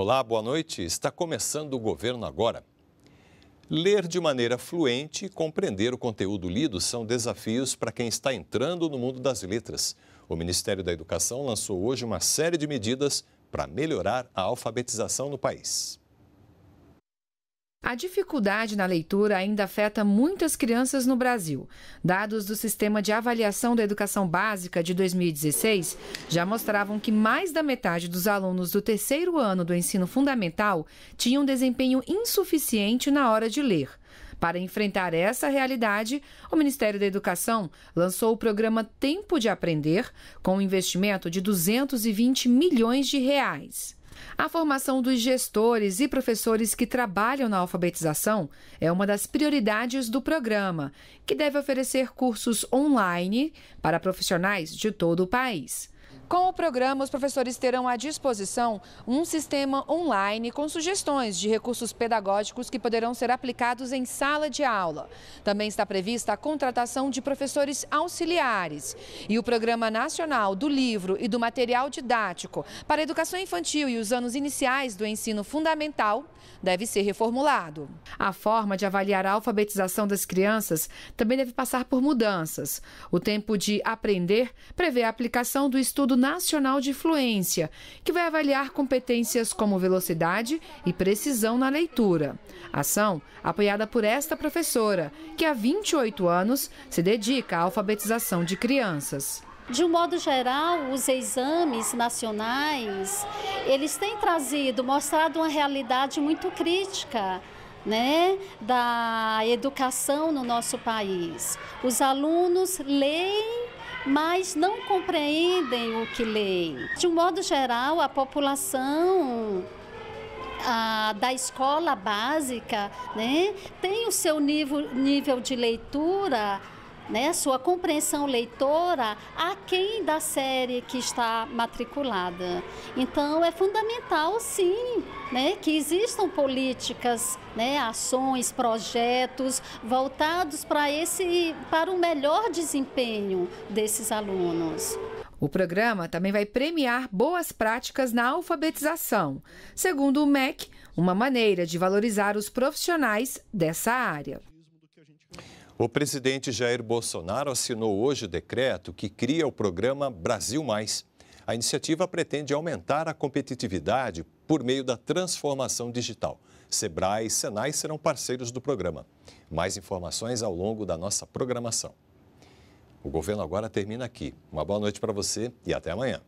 Olá, boa noite. Está começando o Governo Agora. Ler de maneira fluente e compreender o conteúdo lido são desafios para quem está entrando no mundo das letras. O Ministério da Educação lançou hoje uma série de medidas para melhorar a alfabetização no país. A dificuldade na leitura ainda afeta muitas crianças no Brasil. Dados do Sistema de Avaliação da Educação Básica de 2016 já mostravam que mais da metade dos alunos do terceiro ano do ensino fundamental tinham desempenho insuficiente na hora de ler. Para enfrentar essa realidade, o Ministério da Educação lançou o programa Tempo de Aprender, com um investimento de 220 milhões de reais. A formação dos gestores e professores que trabalham na alfabetização é uma das prioridades do programa, que deve oferecer cursos online para profissionais de todo o país. Com o programa, os professores terão à disposição um sistema online com sugestões de recursos pedagógicos que poderão ser aplicados em sala de aula. Também está prevista a contratação de professores auxiliares. E o Programa Nacional do Livro e do Material Didático para a Educação Infantil e os anos iniciais do ensino fundamental deve ser reformulado. A forma de avaliar a alfabetização das crianças também deve passar por mudanças. O tempo de aprender prevê a aplicação do estudo Nacional de Fluência, que vai avaliar competências como velocidade e precisão na leitura. Ação apoiada por esta professora, que há 28 anos se dedica à alfabetização de crianças. De um modo geral, os exames nacionais, eles têm trazido, mostrado uma realidade muito crítica né, da educação no nosso país. Os alunos leem mas não compreendem o que leem. De um modo geral, a população a, da escola básica né, tem o seu nível, nível de leitura né, sua compreensão leitora aquém da série que está matriculada. Então é fundamental sim né, que existam políticas, né, ações, projetos voltados para esse para o melhor desempenho desses alunos. O programa também vai premiar boas práticas na alfabetização, segundo o MEC, uma maneira de valorizar os profissionais dessa área. O presidente Jair Bolsonaro assinou hoje o decreto que cria o programa Brasil Mais. A iniciativa pretende aumentar a competitividade por meio da transformação digital. Sebrae e Senai serão parceiros do programa. Mais informações ao longo da nossa programação. O governo agora termina aqui. Uma boa noite para você e até amanhã.